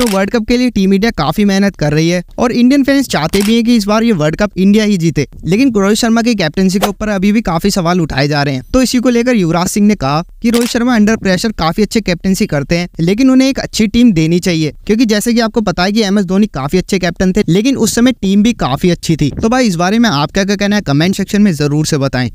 तो world cup के लिए टीम इंडिया काफी मेहनत कर रही है और इंडियन फैंस चाहते भी है की इस बार ये वर्ल्ड कप इंडिया ही जीते लेकिन रोहित शर्मा की कैप्टनसी के ऊपर अभी भी काफी सवाल उठाए जा रहे हैं तो इसी को लेकर युवराज सिंह ने कहा की रोहित शर्मा अंडर प्रेशर काफी अच्छे कैप्टनसी करते हैं लेकिन उन्हें एक अच्छी टीम देनी चाहिए क्योंकि जैसे की आपको पता है की एम एस धोनी काफी अच्छे कैप्टन थे लेकिन उस समय टीम भी काफी अच्छी थी तो भाई इस बारे में क्या क्या कहना है कमेंट सेक्शन में जरूर से बताएं